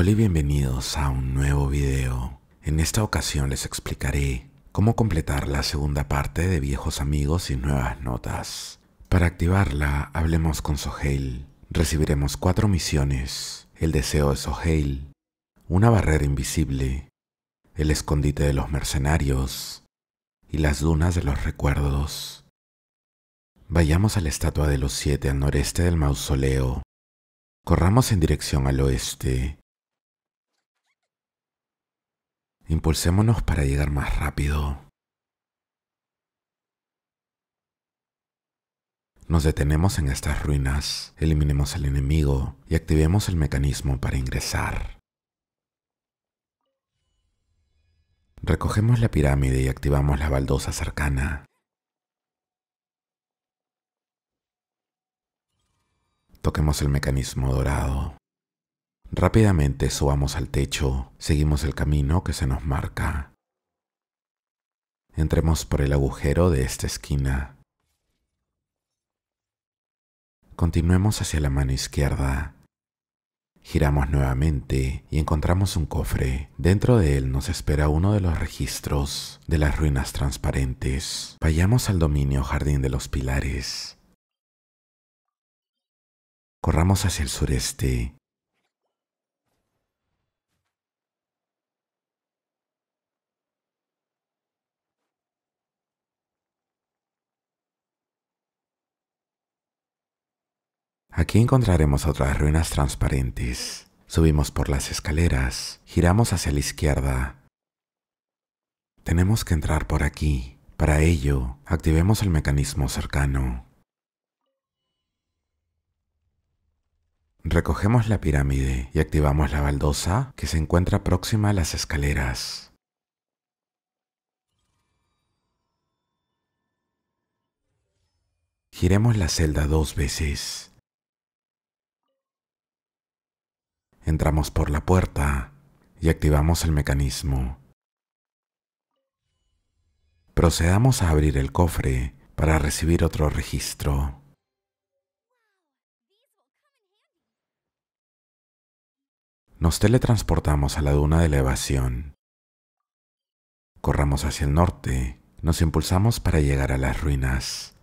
Hola y bienvenidos a un nuevo video. En esta ocasión les explicaré cómo completar la segunda parte de Viejos Amigos y Nuevas Notas. Para activarla, hablemos con Soheil. Recibiremos cuatro misiones. El deseo de Soheil, una barrera invisible, el escondite de los mercenarios y las dunas de los recuerdos. Vayamos a la estatua de los siete al noreste del mausoleo. Corramos en dirección al oeste Impulsémonos para llegar más rápido. Nos detenemos en estas ruinas, eliminemos al enemigo y activemos el mecanismo para ingresar. Recogemos la pirámide y activamos la baldosa cercana. Toquemos el mecanismo dorado. Rápidamente subamos al techo, seguimos el camino que se nos marca. Entremos por el agujero de esta esquina. Continuemos hacia la mano izquierda. Giramos nuevamente y encontramos un cofre. Dentro de él nos espera uno de los registros de las ruinas transparentes. Vayamos al dominio Jardín de los Pilares. Corramos hacia el sureste Aquí encontraremos otras ruinas transparentes. Subimos por las escaleras, giramos hacia la izquierda. Tenemos que entrar por aquí. Para ello, activemos el mecanismo cercano. Recogemos la pirámide y activamos la baldosa que se encuentra próxima a las escaleras. Giremos la celda dos veces. Entramos por la puerta y activamos el mecanismo. Procedamos a abrir el cofre para recibir otro registro. Nos teletransportamos a la duna de elevación. Corramos hacia el norte, nos impulsamos para llegar a las ruinas.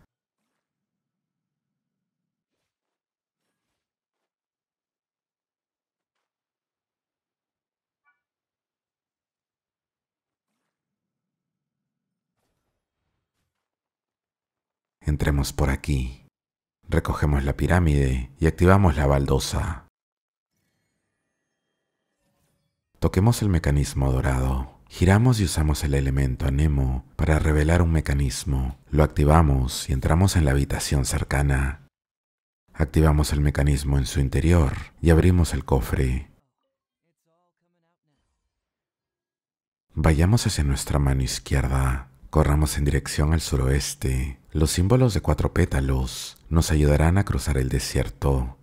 Entremos por aquí. Recogemos la pirámide y activamos la baldosa. Toquemos el mecanismo dorado. Giramos y usamos el elemento anemo para revelar un mecanismo. Lo activamos y entramos en la habitación cercana. Activamos el mecanismo en su interior y abrimos el cofre. Vayamos hacia nuestra mano izquierda. Corramos en dirección al suroeste. Los símbolos de cuatro pétalos nos ayudarán a cruzar el desierto.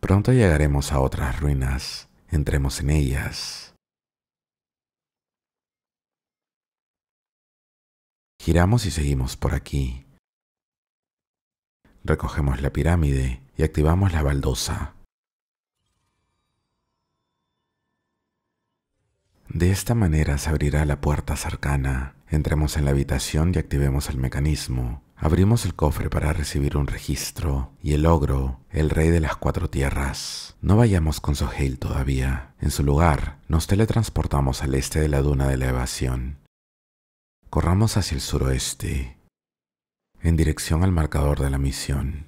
Pronto llegaremos a otras ruinas. Entremos en ellas. Giramos y seguimos por aquí. Recogemos la pirámide y activamos la baldosa. De esta manera se abrirá la puerta cercana. Entremos en la habitación y activemos el mecanismo. Abrimos el cofre para recibir un registro y el ogro, el rey de las cuatro tierras. No vayamos con Soheil todavía. En su lugar, nos teletransportamos al este de la duna de la evasión. Corramos hacia el suroeste en dirección al marcador de la misión.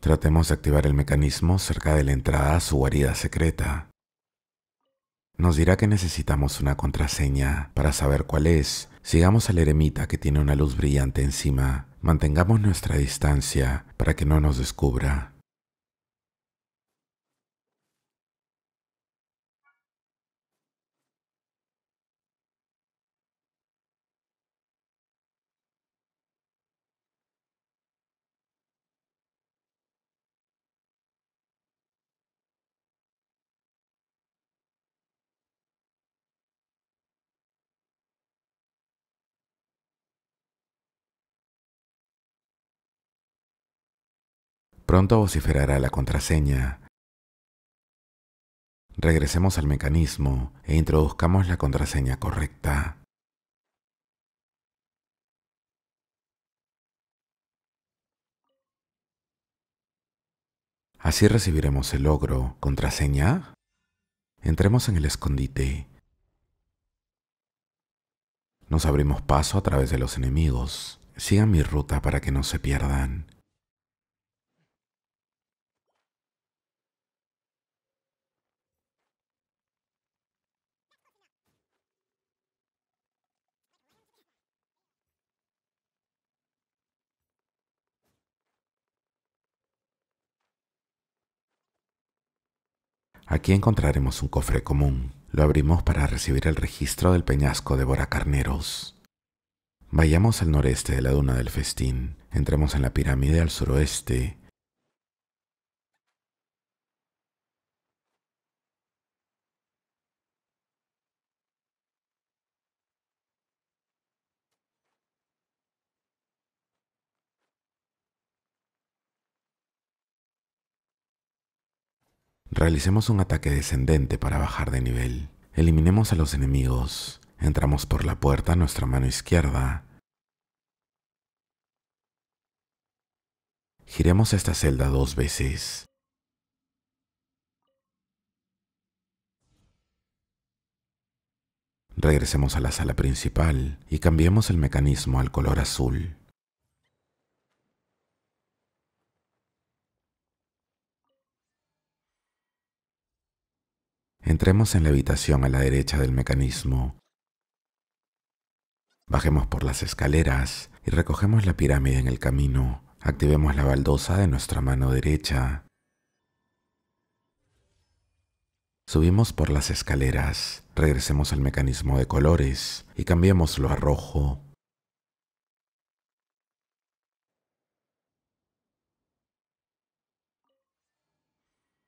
Tratemos de activar el mecanismo cerca de la entrada a su guarida secreta. Nos dirá que necesitamos una contraseña para saber cuál es. Sigamos al eremita que tiene una luz brillante encima. Mantengamos nuestra distancia para que no nos descubra. Pronto vociferará la contraseña. Regresemos al mecanismo e introduzcamos la contraseña correcta. Así recibiremos el logro. ¿Contraseña? Entremos en el escondite. Nos abrimos paso a través de los enemigos. Sigan mi ruta para que no se pierdan. Aquí encontraremos un cofre común. Lo abrimos para recibir el registro del peñasco de Carneros. Vayamos al noreste de la duna del festín. Entremos en la pirámide al suroeste Realicemos un ataque descendente para bajar de nivel. Eliminemos a los enemigos. Entramos por la puerta a nuestra mano izquierda. Giremos esta celda dos veces. Regresemos a la sala principal y cambiemos el mecanismo al color azul. Entremos en la habitación a la derecha del mecanismo. Bajemos por las escaleras y recogemos la pirámide en el camino. Activemos la baldosa de nuestra mano derecha. Subimos por las escaleras, regresemos al mecanismo de colores y cambiémoslo a rojo.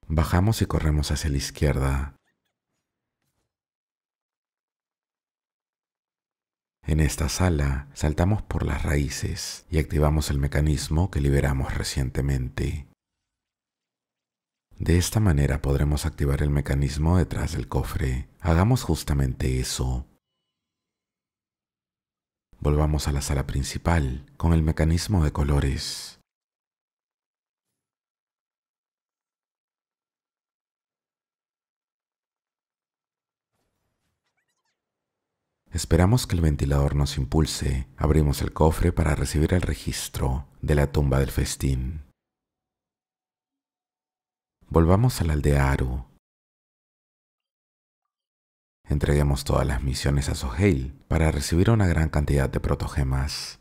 Bajamos y corremos hacia la izquierda. En esta sala saltamos por las raíces y activamos el mecanismo que liberamos recientemente. De esta manera podremos activar el mecanismo detrás del cofre. Hagamos justamente eso. Volvamos a la sala principal con el mecanismo de colores. Esperamos que el ventilador nos impulse, abrimos el cofre para recibir el registro de la tumba del festín. Volvamos a la aldea Entreguemos todas las misiones a Soheil para recibir una gran cantidad de protogemas.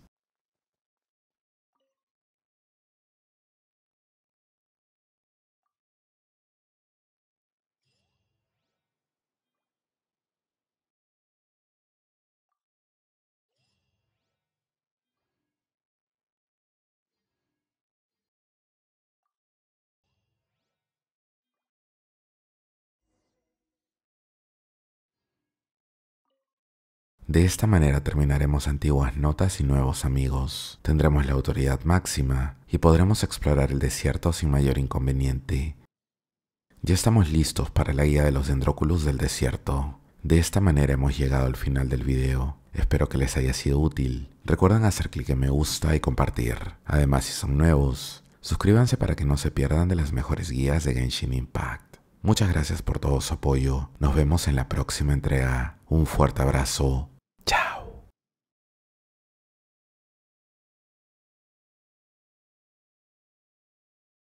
De esta manera terminaremos antiguas notas y nuevos amigos, tendremos la autoridad máxima y podremos explorar el desierto sin mayor inconveniente. Ya estamos listos para la guía de los dendróculos del desierto. De esta manera hemos llegado al final del video. Espero que les haya sido útil. Recuerden hacer clic en me gusta y compartir. Además, si son nuevos, suscríbanse para que no se pierdan de las mejores guías de Genshin Impact. Muchas gracias por todo su apoyo. Nos vemos en la próxima entrega. Un fuerte abrazo.